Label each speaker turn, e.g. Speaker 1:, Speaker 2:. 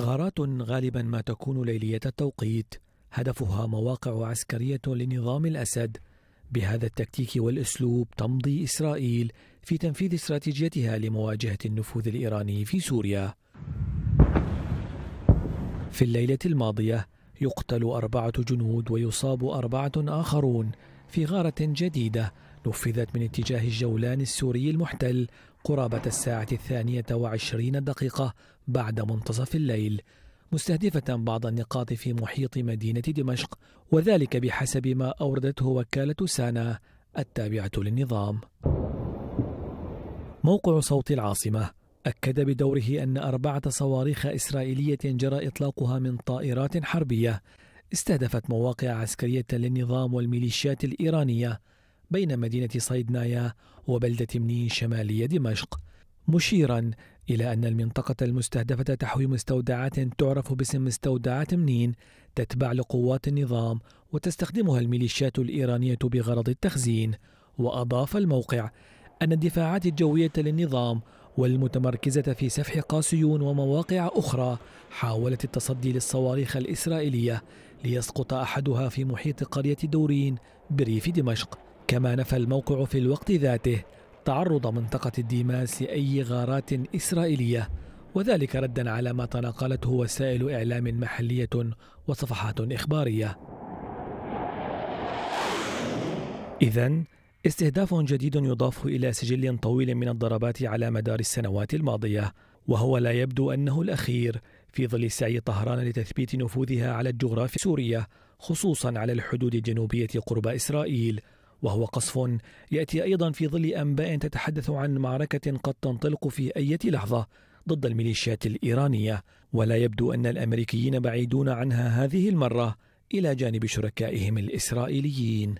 Speaker 1: غارات غالبا ما تكون ليلية التوقيت هدفها مواقع عسكرية لنظام الأسد بهذا التكتيك والأسلوب تمضي إسرائيل في تنفيذ استراتيجيتها لمواجهة النفوذ الإيراني في سوريا في الليلة الماضية يقتل أربعة جنود ويصاب أربعة آخرون في غارة جديدة نفذت من اتجاه الجولان السوري المحتل قرابة الساعة الثانية وعشرين دقيقة بعد منتصف الليل مستهدفة بعض النقاط في محيط مدينة دمشق وذلك بحسب ما أوردته وكالة سانا التابعة للنظام موقع صوت العاصمة أكد بدوره أن أربعة صواريخ إسرائيلية جرى إطلاقها من طائرات حربية استهدفت مواقع عسكرية للنظام والميليشيات الإيرانية بين مدينة صيدنايا وبلدة منين شمالية دمشق مشيرا إلى أن المنطقة المستهدفة تحوي مستودعات تعرف باسم مستودعات منين تتبع لقوات النظام وتستخدمها الميليشيات الإيرانية بغرض التخزين وأضاف الموقع أن الدفاعات الجوية للنظام والمتمركزة في سفح قاسيون ومواقع أخرى حاولت التصدي للصواريخ الإسرائيلية ليسقط أحدها في محيط قرية دورين بريف دمشق كما نفى الموقع في الوقت ذاته تعرض منطقة الديماس لأي غارات إسرائيلية وذلك ردا على ما تناقلته وسائل إعلام محلية وصفحات إخبارية إذا استهداف جديد يضاف إلى سجل طويل من الضربات على مدار السنوات الماضية وهو لا يبدو أنه الأخير في ظل سعي طهران لتثبيت نفوذها على الجغرافيا السورية خصوصا على الحدود الجنوبية قرب إسرائيل وهو قصف يأتي أيضا في ظل أنباء تتحدث عن معركة قد تنطلق في أي لحظة ضد الميليشيات الإيرانية ولا يبدو أن الأمريكيين بعيدون عنها هذه المرة إلى جانب شركائهم الإسرائيليين